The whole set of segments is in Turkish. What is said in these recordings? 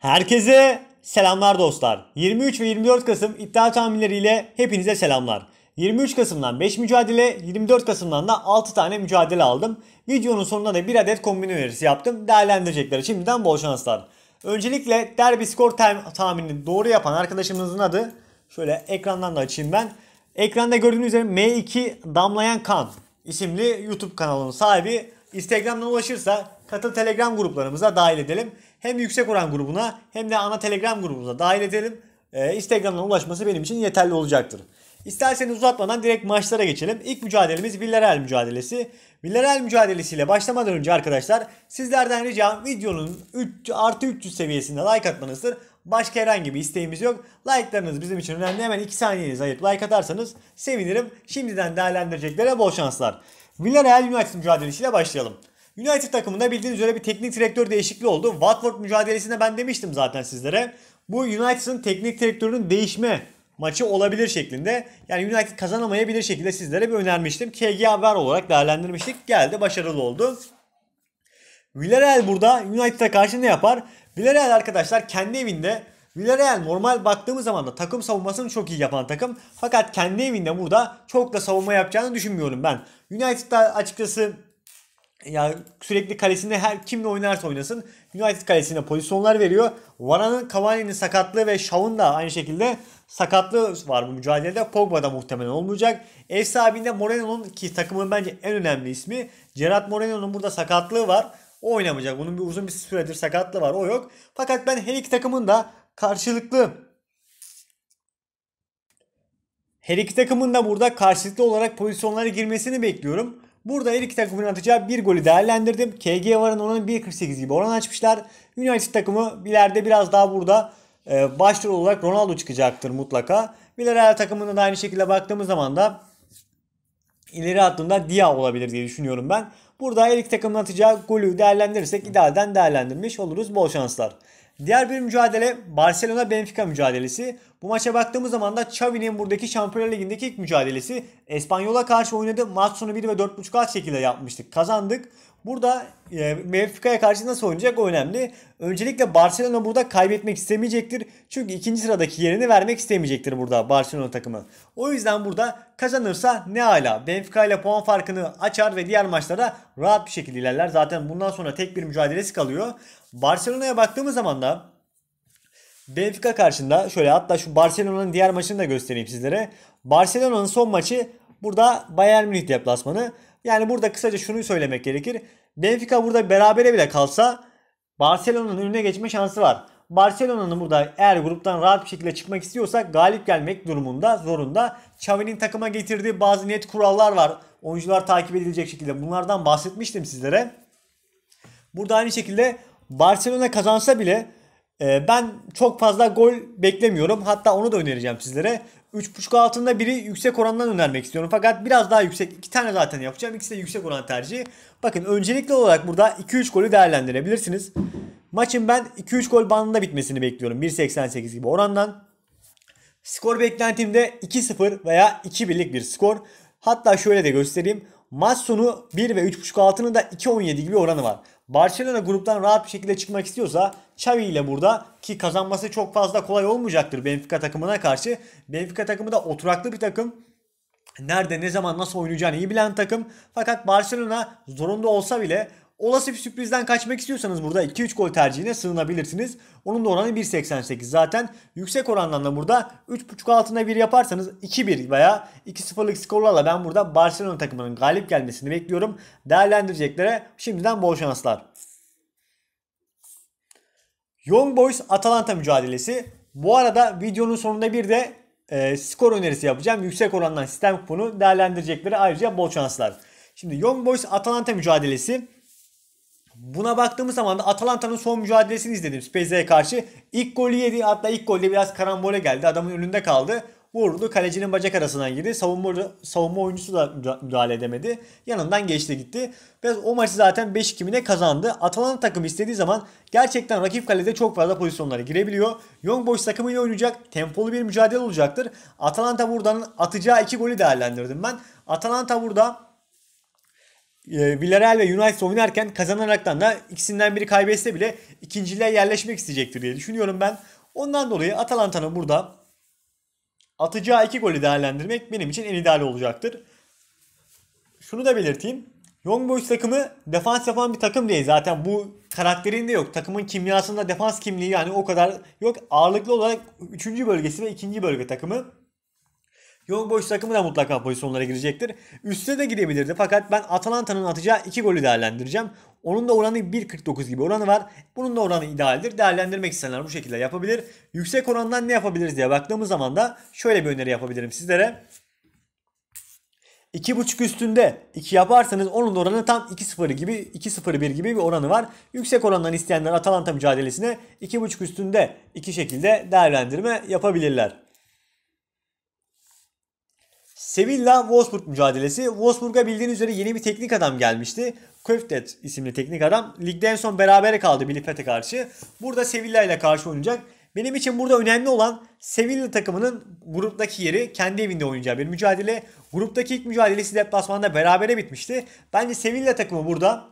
Herkese selamlar dostlar. 23 ve 24 Kasım iddia tahminleriyle hepinize selamlar. 23 Kasım'dan 5 mücadele, 24 Kasım'dan da 6 tane mücadele aldım. Videonun sonunda da bir adet kombin önerisi yaptım. Değerlendirecekler şimdiden bol şanslar. Öncelikle derbi skor tahminini doğru yapan arkadaşımızın adı şöyle ekrandan da açayım ben. Ekranda gördüğünüz üzere M2 Damlayan Kan isimli YouTube kanalının sahibi Instagram'dan ulaşırsa katıl Telegram gruplarımıza dahil edelim hem yüksek oran grubuna hem de ana Telegram grubumuza dahil edelim. Ee, Instagram'dan ulaşması benim için yeterli olacaktır. İsterseniz uzatmadan direkt maçlara geçelim. İlk mücadelemiz Villarreal mücadelesi. Villarreal mücadelesiyle başlamadan önce arkadaşlar sizlerden ricam videonun 3 artı 300 seviyesinde like atmanızdır. Başka herhangi bir isteğimiz yok. Like'larınız bizim için önemli. Hemen 2 saniyeniz ayırıp like atarsanız sevinirim. Şimdiden değerlendireceklere bol şanslar. Villarreal United mücadelesiyle başlayalım. United takımında bildiğiniz üzere bir teknik direktör değişikliği oldu. Watford mücadelesinde ben demiştim zaten sizlere. Bu United'ın teknik direktörünün değişme maçı olabilir şeklinde. Yani United kazanamayabilir şekilde sizlere bir önermiştim. KG haber olarak değerlendirmiştik. Geldi başarılı oldu. Villarreal burada United'a karşı ne yapar? Villarreal arkadaşlar kendi evinde Villarreal normal baktığımız zaman da takım savunmasını çok iyi yapan takım. Fakat kendi evinde burada çok da savunma yapacağını düşünmüyorum ben. United'da açıkçası yani sürekli kalesinde her kimle oynarsa oynasın United kalesinde pozisyonlar veriyor. Varane'ın Cavani'nin sakatlığı ve Shaw'ın da aynı şekilde sakatlığı var bu mücadelede. Pogba da muhtemelen olmayacak. Ev sahibinde Moreno'nun ki takımın bence en önemli ismi. Gerard Moreno'nun burada sakatlığı var. O oynamayacak. Bunun bir uzun bir süredir sakatlığı var. O yok. Fakat ben her iki takımın da karşılıklı her iki takımın da burada karşılıklı olarak pozisyonlara girmesini bekliyorum. Burada her iki takımın atacağı bir golü değerlendirdim. KG varın oranı 1.48 gibi oran açmışlar. United takımı ileride biraz daha burada e, başrol olarak Ronaldo çıkacaktır mutlaka. Villarreal takımına da aynı şekilde baktığımız zaman da ileri hattında Dia olabilir diye düşünüyorum ben. Burada her iki takımın atacağı golü değerlendirirsek idealden değerlendirmiş oluruz. Bol şanslar. Diğer bir mücadele Barcelona-Benfica mücadelesi. Bu maça baktığımız zaman da Xavi'nin buradaki Şampiyonlar Ligi'ndeki ilk mücadelesi Espanyol'a karşı oynadı. Maç sonu 1 ve 4.5 alt şekilde yapmıştık. Kazandık. Burada e, Benfica'ya karşı nasıl oynayacak o önemli. Öncelikle Barcelona burada kaybetmek istemeyecektir. Çünkü ikinci sıradaki yerini vermek istemeyecektir burada Barcelona takımı. O yüzden burada kazanırsa ne ala. Benfica ile puan farkını açar ve diğer maçlara rahat bir şekilde ilerler. Zaten bundan sonra tek bir mücadelesi kalıyor. Barcelona'ya baktığımız zaman da Benfica karşında şöyle hatta şu Barcelona'nın diğer maçını da göstereyim sizlere. Barcelona'nın son maçı burada Bayern Münih deplasmanı. Yani burada kısaca şunu söylemek gerekir. Benfica burada berabere bile kalsa Barcelona'nın önüne geçme şansı var. Barcelona'nın burada eğer gruptan rahat bir şekilde çıkmak istiyorsa galip gelmek durumunda zorunda. Xavi'nin takıma getirdiği bazı net kurallar var. Oyuncular takip edilecek şekilde. Bunlardan bahsetmiştim sizlere. Burada aynı şekilde Barcelona kazansa bile ee, ben çok fazla gol beklemiyorum. Hatta onu da önereceğim sizlere. 3.5 altında biri yüksek orandan önermek istiyorum. Fakat biraz daha yüksek. iki tane zaten yapacağım. İkisi de yüksek oran tercihi. Bakın öncelikli olarak burada 2-3 golü değerlendirebilirsiniz. Maçın ben 2-3 gol bandında bitmesini bekliyorum. 1.88 gibi orandan. Skor beklentimde 2-0 veya 2-1'lik bir skor. Hatta şöyle de göstereyim. Maç sonu 1 ve 3.5 altının da 2.17 gibi oranı var. Barcelona gruptan rahat bir şekilde çıkmak istiyorsa Xavi ile burada ki kazanması çok fazla kolay olmayacaktır Benfica takımına karşı. Benfica takımı da oturaklı bir takım. Nerede ne zaman nasıl oynayacağını iyi bilen takım. Fakat Barcelona zorunda olsa bile Olası bir sürprizden kaçmak istiyorsanız burada 2-3 gol tercihine sığınabilirsiniz. Onun da oranı 1.88 zaten. Yüksek orandan da burada 3.5 altına 1 yaparsanız 2-1 veya 2-0'lık skorlarla ben burada Barcelona takımının galip gelmesini bekliyorum. Değerlendireceklere şimdiden bol şanslar. Young Boys Atalanta mücadelesi. Bu arada videonun sonunda bir de e, skor önerisi yapacağım. Yüksek orandan sistem kuponu değerlendirecekleri ayrıca bol şanslar. Şimdi Young Boys Atalanta mücadelesi Buna baktığımız zaman da Atalanta'nın son mücadelesini izledim Spezia'ya karşı. İlk golü yedi hatta ilk golde biraz karambole geldi. Adamın önünde kaldı. Vurdu kalecinin bacak arasından girdi. Savunma, savunma oyuncusu da müdahale edemedi. Yanından geçti gitti. Biraz o maçı zaten 5 kimine kazandı. Atalanta takım istediği zaman gerçekten rakip kalede çok fazla pozisyonlara girebiliyor. Young Boys takımıyla oynayacak. Tempolu bir mücadele olacaktır. Atalanta buradan atacağı iki golü değerlendirdim ben. Atalanta burada ee, Villarreal ve United oynarken kazanaraktan da ikisinden biri kaybetse bile ikinciliğe yerleşmek isteyecektir diye düşünüyorum ben. Ondan dolayı Atalanta'nın burada atacağı iki golü değerlendirmek benim için en ideal olacaktır. Şunu da belirteyim. Young Boys takımı defans yapan bir takım değil. Zaten bu karakterinde yok. Takımın kimyasında defans kimliği yani o kadar yok. Ağırlıklı olarak 3. bölgesi ve 2. bölge takımı. Young Boys takımı da mutlaka pozisyonlara girecektir. Üste de gidebilirdi fakat ben Atalanta'nın atacağı 2 golü değerlendireceğim. Onun da oranı 1.49 gibi oranı var. Bunun da oranı idealdir. Değerlendirmek isteyenler bu şekilde yapabilir. Yüksek orandan ne yapabiliriz diye baktığımız zaman da şöyle bir öneri yapabilirim sizlere. 2.5 üstünde 2 yaparsanız onun oranı tam 2.0 gibi 2.01 gibi bir oranı var. Yüksek orandan isteyenler Atalanta mücadelesine 2.5 üstünde iki şekilde değerlendirme yapabilirler. Sevilla-Wolfsburg mücadelesi. Wolfsburg'a bildiğiniz üzere yeni bir teknik adam gelmişti. Köftet isimli teknik adam. Ligde en son berabere kaldı Bilipet'e karşı. Burada Sevilla ile karşı oynayacak. Benim için burada önemli olan Sevilla takımının gruptaki yeri kendi evinde oynayacağı bir mücadele. Gruptaki ilk mücadelesi deplasmanda berabere bitmişti. Bence Sevilla takımı burada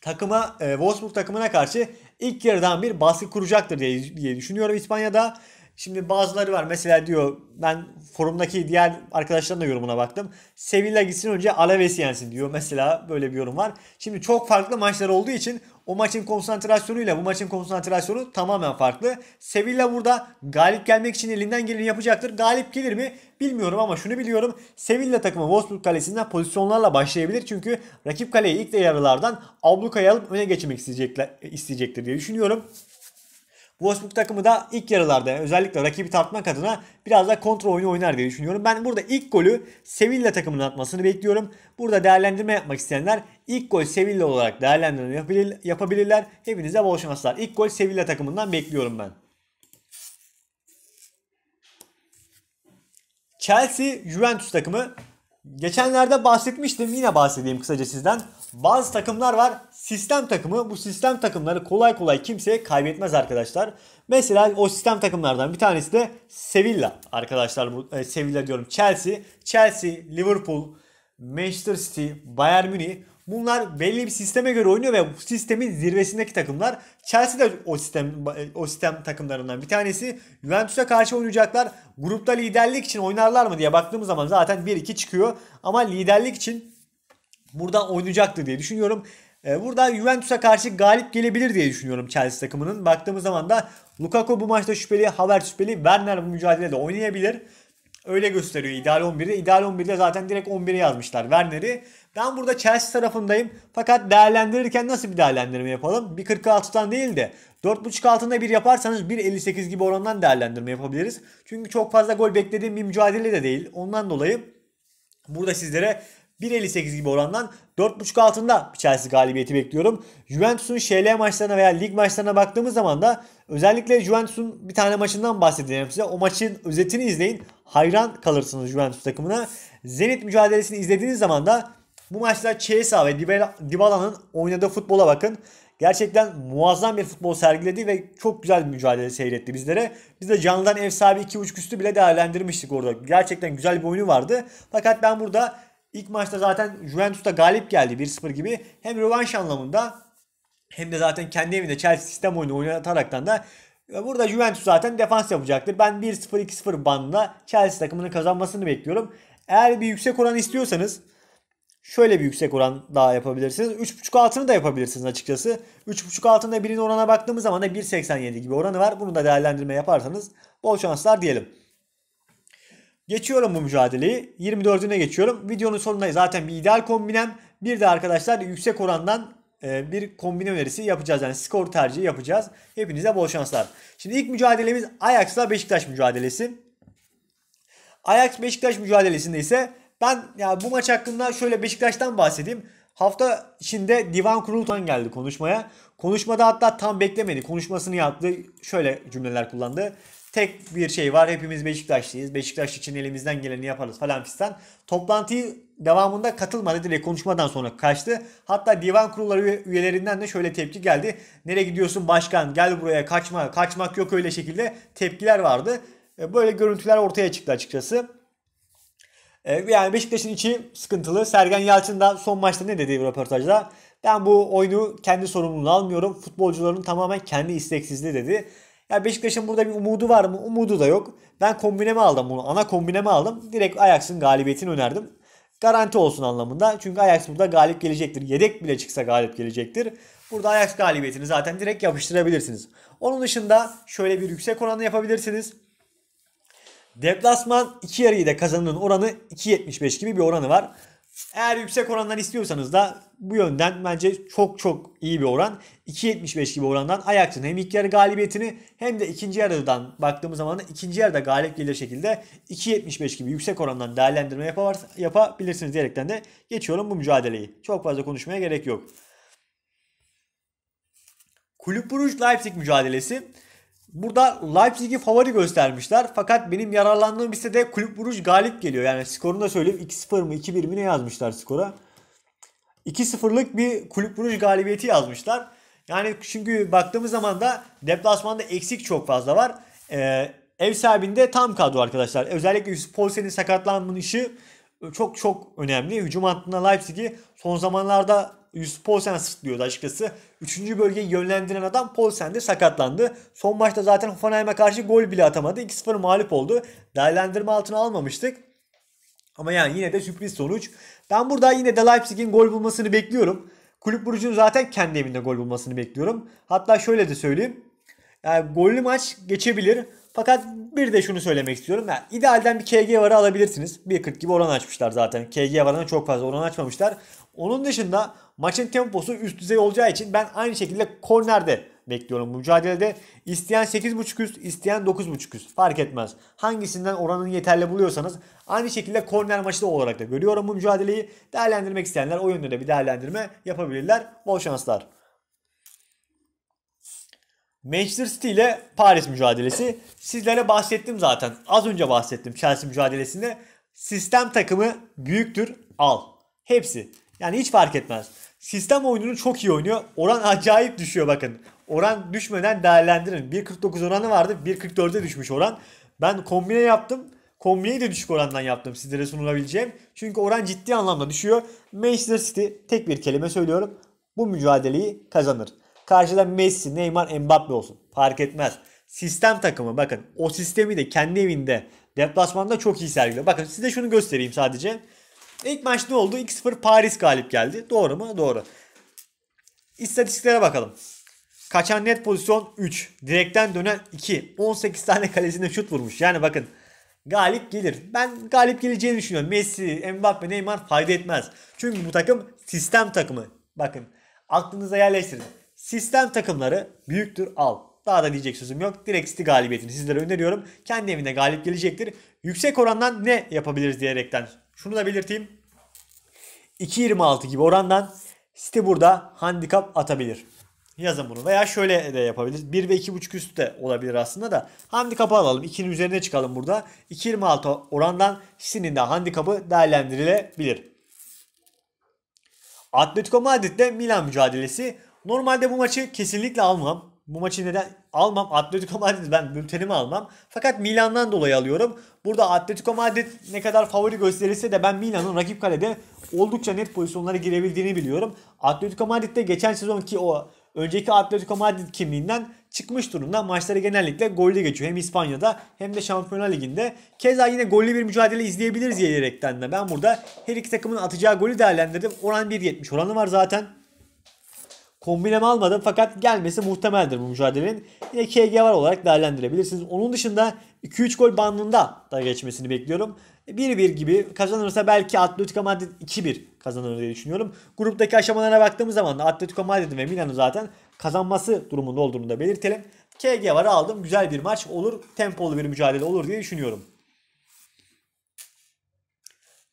takıma e, Wolfsburg takımına karşı ilk yarıdan bir baskı kuracaktır diye, diye düşünüyorum İspanya'da. Şimdi bazıları var mesela diyor ben forumdaki diğer arkadaşların da yorumuna baktım. Sevilla gitsin önce Alaves yensin diyor mesela böyle bir yorum var. Şimdi çok farklı maçlar olduğu için o maçın konsantrasyonuyla bu maçın konsantrasyonu tamamen farklı. Sevilla burada galip gelmek için elinden geleni yapacaktır. Galip gelir mi bilmiyorum ama şunu biliyorum. Sevilla takımı Wolfsburg kalesinden pozisyonlarla başlayabilir. Çünkü rakip kaleyi ilk de yarılardan ablukaya alıp öne geçmek isteyecekler, isteyecektir diye düşünüyorum. Wolfsburg takımı da ilk yarılarda özellikle rakibi tartmak adına biraz daha kontrol oyunu oynar diye düşünüyorum. Ben burada ilk golü Sevilla takımının atmasını bekliyorum. Burada değerlendirme yapmak isteyenler ilk gol Sevilla olarak değerlendirme yapabilirler. Hepinize bol şanslar. İlk gol Sevilla takımından bekliyorum ben. Chelsea Juventus takımı Geçenlerde bahsetmiştim yine bahsedeyim kısaca sizden. Bazı takımlar var sistem takımı. Bu sistem takımları kolay kolay kimseye kaybetmez arkadaşlar. Mesela o sistem takımlardan bir tanesi de Sevilla arkadaşlar. Bu, e, Sevilla diyorum Chelsea. Chelsea, Liverpool, Manchester City, Bayern Münih. Bunlar belli bir sisteme göre oynuyor ve bu sistemin zirvesindeki takımlar. Chelsea de o sistem o sistem takımlarından bir tanesi. Juventus'a karşı oynayacaklar. Grupta liderlik için oynarlar mı diye baktığımız zaman zaten 1-2 çıkıyor. Ama liderlik için buradan oynayacaktı diye düşünüyorum. Ee, burada Juventus'a karşı galip gelebilir diye düşünüyorum Chelsea takımının. Baktığımız zaman da Lukaku bu maçta şüpheli, Havertz şüpheli, Werner bu mücadelede oynayabilir öyle gösteriyor ideal 11'i. İdeal 11'de zaten direkt 11'e yazmışlar Werner'i. Ben burada Chelsea tarafındayım. Fakat değerlendirirken nasıl bir değerlendirme yapalım? 1.46'dan değil de 4.5 altında bir yaparsanız 1.58 gibi orandan değerlendirme yapabiliriz. Çünkü çok fazla gol beklediğim bir mücadele de değil. Ondan dolayı burada sizlere 1.58 gibi orandan 4.5 altında bir Chelsea galibiyeti bekliyorum. Juventus'un ŞL maçlarına veya lig maçlarına baktığımız zaman da özellikle Juventus'un bir tane maçından bahsedeceğim size. O maçın özetini izleyin. Hayran kalırsınız Juventus takımına. Zenit mücadelesini izlediğiniz zaman da bu maçta Chiesa ve Dybala'nın oynadığı futbola bakın. Gerçekten muazzam bir futbol sergiledi ve çok güzel bir mücadele seyretti bizlere. Biz de canlıdan ev sahibi 2.5 üstü bile değerlendirmiştik orada. Gerçekten güzel bir oyunu vardı. Fakat ben burada ilk maçta zaten Juventus'ta galip geldi 1-0 gibi. Hem rövanş anlamında hem de zaten kendi evinde Chelsea sistem oyunu oynataraktan da e, Burada Juventus zaten defans yapacaktır. Ben 1-0-2-0 bandına Chelsea takımının kazanmasını bekliyorum. Eğer bir yüksek oran istiyorsanız şöyle bir yüksek oran daha yapabilirsiniz. 3.5 altını da yapabilirsiniz açıkçası. 3.5 altında birinin orana baktığımız zaman da 1.87 gibi oranı var. Bunu da değerlendirme yaparsanız bol şanslar diyelim. Geçiyorum bu mücadeleyi. 24'üne geçiyorum. Videonun sonunda zaten bir ideal kombinem. Bir de arkadaşlar yüksek orandan e, bir kombine önerisi yapacağız. Yani skor tercihi yapacağız. Hepinize bol şanslar. Şimdi ilk mücadelemiz Ajax'la Beşiktaş mücadelesi. Ajax Beşiktaş mücadelesinde ise ben ya bu maç hakkında şöyle Beşiktaş'tan bahsedeyim. Hafta içinde divan kurultan geldi konuşmaya. Konuşmada hatta tam beklemedi. Konuşmasını yaptı. Şöyle cümleler kullandı. Tek bir şey var. Hepimiz Beşiktaşlıyız. Beşiktaş için elimizden geleni yaparız falan fistan. Toplantıyı devamında katılmadı. Direkt konuşmadan sonra kaçtı. Hatta divan kurulları üyelerinden de şöyle tepki geldi. Nereye gidiyorsun başkan? Gel buraya kaçma. Kaçmak yok öyle şekilde tepkiler vardı. E, böyle görüntüler ortaya çıktı açıkçası. Ee, yani Beşiktaş'ın içi sıkıntılı. Sergen Yalçın da son maçta ne dediği bir röportajda? Ben bu oyunu kendi sorumluluğunu almıyorum. Futbolcuların tamamen kendi isteksizliği dedi. Ya yani Beşiktaş'ın burada bir umudu var mı? Umudu da yok. Ben kombineme aldım bunu. Ana kombineme aldım. Direkt Ajax'ın galibiyetini önerdim. Garanti olsun anlamında. Çünkü Ajax burada galip gelecektir. Yedek bile çıksa galip gelecektir. Burada Ajax galibiyetini zaten direkt yapıştırabilirsiniz. Onun dışında şöyle bir yüksek oranla yapabilirsiniz. Deplasman iki yarıyı da kazanının oranı 2.75 gibi bir oranı var. Eğer yüksek oranlar istiyorsanız da bu yönden bence çok çok iyi bir oran. 2.75 gibi orandan Ajax'ın hem ilk yarı galibiyetini hem de ikinci yarıdan baktığımız zaman da ikinci yarıda galip gelir şekilde 2.75 gibi yüksek orandan değerlendirme yapar, yapabilirsiniz diyerekten de geçiyorum bu mücadeleyi. Çok fazla konuşmaya gerek yok. Kulüp Bruges Leipzig mücadelesi. Burada Leipzig'i favori göstermişler. Fakat benim yararlandığım de Kulüp Buruj galip geliyor. Yani skorunu da söyleyeyim. 2-0 mı 2-1 mi ne yazmışlar skora. 2-0'lık bir Kulüp Buruj galibiyeti yazmışlar. Yani çünkü baktığımız zaman da deplasmanda eksik çok fazla var. Ee, ev sahibinde tam kadro arkadaşlar. Özellikle Yusuf Poulsen'in sakatlanmanın işi çok çok önemli. Hücum hattında Leipzig'i son zamanlarda Yusuf Poulsen sırtlıyordu açıkçası. Üçüncü bölgeyi yönlendiren adam Poulsen sakatlandı. Son maçta zaten Hoffenheim'e karşı gol bile atamadı. 2-0 mağlup oldu. Değerlendirme altına almamıştık. Ama yani yine de sürpriz sonuç. Ben burada yine de Leipzig'in gol bulmasını bekliyorum. Kulüp Burucu'nun zaten kendi evinde gol bulmasını bekliyorum. Hatta şöyle de söyleyeyim. Yani gollü maç geçebilir. Fakat bir de şunu söylemek istiyorum. Yani idealden bir KG varı alabilirsiniz. 1.40 gibi oran açmışlar zaten. KG varına çok fazla oran açmamışlar. Onun dışında maçın temposu üst düzey olacağı için ben aynı şekilde kornerde bekliyorum mücadelede. İsteyen 8.5 üst, isteyen 9.5 üst fark etmez. Hangisinden oranını yeterli buluyorsanız aynı şekilde korner maçı da olarak da görüyorum bu mücadeleyi. Değerlendirmek isteyenler o yönde de bir değerlendirme yapabilirler. Bol şanslar. Manchester City ile Paris mücadelesi. Sizlere bahsettim zaten. Az önce bahsettim Chelsea mücadelesinde. Sistem takımı büyüktür al. Hepsi. Yani hiç fark etmez. Sistem oyununu çok iyi oynuyor. Oran acayip düşüyor bakın. Oran düşmeden değerlendirin. 1.49 oranı vardı. 1.44'e düşmüş oran. Ben kombine yaptım. Kombineyi de düşük orandan yaptım sizlere sunulabileceğim. Çünkü oran ciddi anlamda düşüyor. Manchester City tek bir kelime söylüyorum. Bu mücadeleyi kazanır. Karşıda Messi, Neymar, Mbappe olsun. Fark etmez. Sistem takımı bakın o sistemi de kendi evinde deplasmanda çok iyi sergiliyor. Bakın size şunu göstereyim sadece. İlk maç ne oldu? 2-0 Paris galip geldi. Doğru mu? Doğru. İstatistiklere bakalım. Kaçan net pozisyon 3. Direkten dönen 2. 18 tane kalesine şut vurmuş. Yani bakın galip gelir. Ben galip geleceğini düşünüyorum. Messi, Mbappe, Neymar fayda etmez. Çünkü bu takım sistem takımı. Bakın aklınıza yerleştirin. Sistem takımları büyüktür al. Daha da diyecek sözüm yok. Direkt City galibiyetini sizlere öneriyorum. Kendi evinde galip gelecektir. Yüksek orandan ne yapabiliriz diyerekten şunu da belirteyim. 2.26 gibi orandan site burada handikap atabilir. Yazın bunu. Veya şöyle de yapabiliriz. 1 ve 2.5 üstü de olabilir aslında da. Handikapı alalım. 2'nin üzerine çıkalım burada. 2.26 orandan sitenin de handikapı değerlendirilebilir. Atletico Madrid ile Milan mücadelesi. Normalde bu maçı kesinlikle almam. Bu maçı neden almam? Atletico Madrid ben bültenimi almam. Fakat Milan'dan dolayı alıyorum. Burada Atletico Madrid ne kadar favori gösterilse de ben Milan'ın rakip kalede oldukça net pozisyonlara girebildiğini biliyorum. Atletico Madrid geçen sezon ki o önceki Atletico Madrid kimliğinden çıkmış durumda. Maçları genellikle golle geçiyor. Hem İspanya'da hem de Şampiyonlar Ligi'nde. Keza yine gollü bir mücadele izleyebiliriz diyerekten de ben burada her iki takımın atacağı golü değerlendirdim. Oran 1.70 oranı var zaten. Kombineme almadım fakat gelmesi muhtemeldir bu mücadelenin. Yine KG var olarak değerlendirebilirsiniz. Onun dışında 2-3 gol bandında da geçmesini bekliyorum. 1-1 gibi kazanırsa belki Atletico Madrid 2-1 kazanır diye düşünüyorum. Gruptaki aşamalara baktığımız zaman da Atletico Madrid ve Milan'ın zaten kazanması durumunda olduğunu da belirtelim. KG varı aldım. Güzel bir maç olur. Tempolu bir mücadele olur diye düşünüyorum.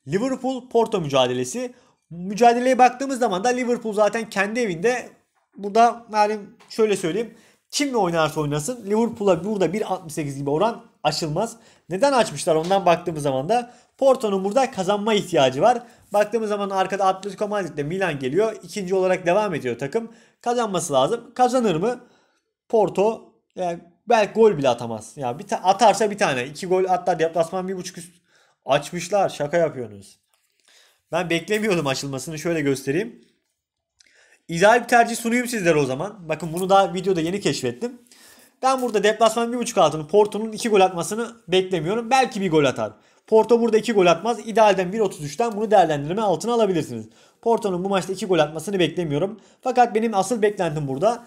Liverpool Porto mücadelesi mücadeleye baktığımız zaman da Liverpool zaten kendi evinde burada yani şöyle söyleyeyim. Kimle oynarsa oynasın Liverpool'a burada 1.68 gibi oran açılmaz. Neden açmışlar ondan baktığımız zaman da Porto'nun burada kazanma ihtiyacı var. Baktığımız zaman arkada Atletico Madrid ile Milan geliyor. ikinci olarak devam ediyor takım. Kazanması lazım. Kazanır mı? Porto yani e, belki gol bile atamaz. Ya yani bir atarsa bir tane. iki gol atlar deplasman bir buçuk üst açmışlar. Şaka yapıyorsunuz. Ben beklemiyordum açılmasını. Şöyle göstereyim. İdeal bir tercih sunayım sizlere o zaman. Bakın bunu daha videoda yeni keşfettim. Ben burada deplasman 1.5 altını Porto'nun 2 gol atmasını beklemiyorum. Belki bir gol atar. Porto burada 2 gol atmaz. İdealden 1.33'ten bunu değerlendirme altına alabilirsiniz. Porto'nun bu maçta 2 gol atmasını beklemiyorum. Fakat benim asıl beklentim burada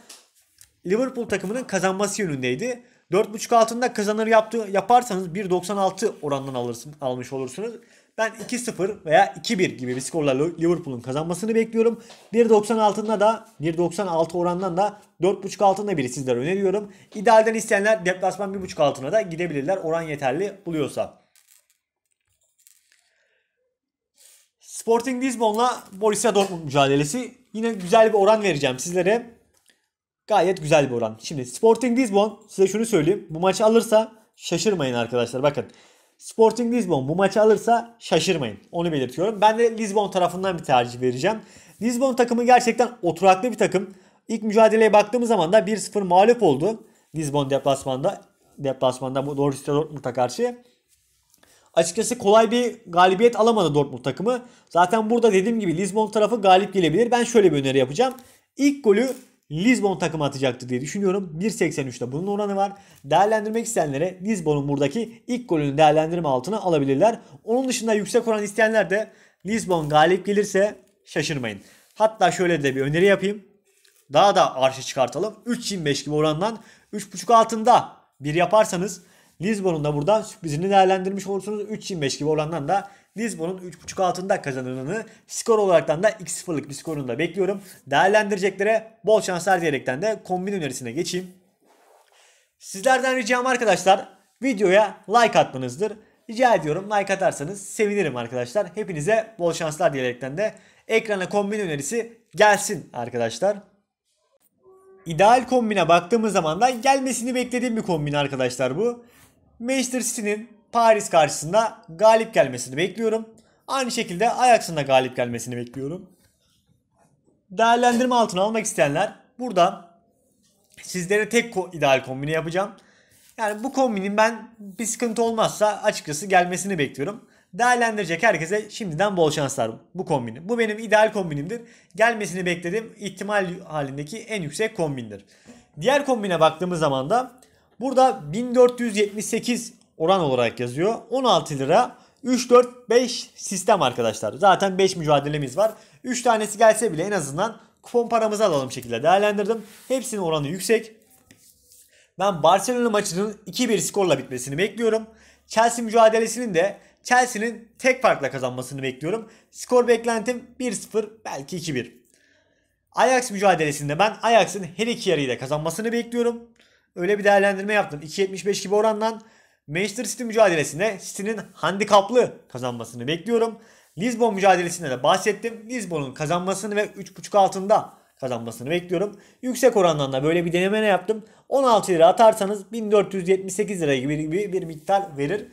Liverpool takımının kazanması yönündeydi. 4.5 altında kazanır yaptı, yaparsanız 1.96 oranından alırsın, almış olursunuz. Ben 2-0 veya 2-1 gibi bir skorla Liverpool'un kazanmasını bekliyorum. 1.90 altında da 1.96 orandan da 4.5 altında biri sizler öneriyorum. İdealden isteyenler deplasman 1.5 altına da gidebilirler oran yeterli buluyorsa. Sporting Lisbon'la Borussia Dortmund mücadelesi. Yine güzel bir oran vereceğim sizlere. Gayet güzel bir oran. Şimdi Sporting Lisbon size şunu söyleyeyim. Bu maçı alırsa şaşırmayın arkadaşlar. Bakın Sporting Lisbon bu maçı alırsa şaşırmayın. Onu belirtiyorum. Ben de Lisbon tarafından bir tercih vereceğim. Lisbon takımı gerçekten oturaklı bir takım. İlk mücadeleye baktığımız zaman da 1-0 mağlup oldu. Lisbon deplasmanda deplasmanda bu Borussia Dortmund'a karşı. Açıkçası kolay bir galibiyet alamadı Dortmund takımı. Zaten burada dediğim gibi Lisbon tarafı galip gelebilir. Ben şöyle bir öneri yapacağım. İlk golü Lisbon takımı atacaktı diye düşünüyorum. 1.83'te bunun oranı var. Değerlendirmek isteyenlere Lisbon'un buradaki ilk golünü değerlendirme altına alabilirler. Onun dışında yüksek oran isteyenler de Lisbon galip gelirse şaşırmayın. Hatta şöyle de bir öneri yapayım. Daha da arşa çıkartalım. 3.25 gibi orandan 3.5 altında bir yaparsanız Lisbon'un da burada sürprizini değerlendirmiş olursunuz. 3.25 gibi orandan da biz bunun 3.5 altında kazanılanı skor olaraktan da 2-0'lık bir skorunu da bekliyorum. Değerlendireceklere bol şanslar diyerekten de kombin önerisine geçeyim. Sizlerden ricam arkadaşlar videoya like atmanızdır. Rica ediyorum like atarsanız sevinirim arkadaşlar. Hepinize bol şanslar diyerekten de ekrana kombin önerisi gelsin arkadaşlar. İdeal kombine baktığımız zaman da gelmesini beklediğim bir kombin arkadaşlar bu. Manchester City'nin Paris karşısında galip gelmesini bekliyorum. Aynı şekilde Ajax'ın da galip gelmesini bekliyorum. Değerlendirme altına almak isteyenler burada sizlere tek ko ideal kombini yapacağım. Yani bu kombinin ben bir sıkıntı olmazsa açıkçası gelmesini bekliyorum. Değerlendirecek herkese şimdiden bol şanslar bu kombini. Bu benim ideal kombinimdir. Gelmesini beklediğim ihtimal halindeki en yüksek kombindir. Diğer kombine baktığımız zaman da burada 1478 oran olarak yazıyor. 16 lira 3 4 5 sistem arkadaşlar. Zaten 5 mücadelemiz var. 3 tanesi gelse bile en azından kupon paramızı alalım şekilde değerlendirdim. Hepsinin oranı yüksek. Ben Barcelona maçının 2-1 skorla bitmesini bekliyorum. Chelsea mücadelesinin de Chelsea'nin tek farkla kazanmasını bekliyorum. Skor beklentim 1-0 belki 2-1. Ajax mücadelesinde ben Ajax'ın her iki yarıyı da kazanmasını bekliyorum. Öyle bir değerlendirme yaptım. 2.75 gibi orandan Manchester City mücadelesinde City'nin handikaplı kazanmasını bekliyorum. Lisbon mücadelesinde de bahsettim. Lisbon'un kazanmasını ve 3.5 altında kazanmasını bekliyorum. Yüksek orandan da böyle bir deneme ne yaptım? 16 lira atarsanız 1478 lira gibi, bir bir miktar verir.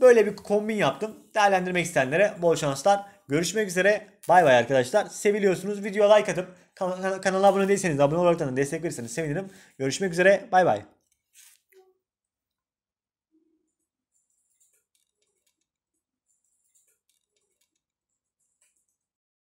Böyle bir kombin yaptım. Değerlendirmek isteyenlere bol şanslar. Görüşmek üzere. Bay bay arkadaşlar. Seviliyorsunuz. Videoya like atıp kan kanala abone değilseniz abone olarak da destek verirseniz sevinirim. Görüşmek üzere. Bay bay.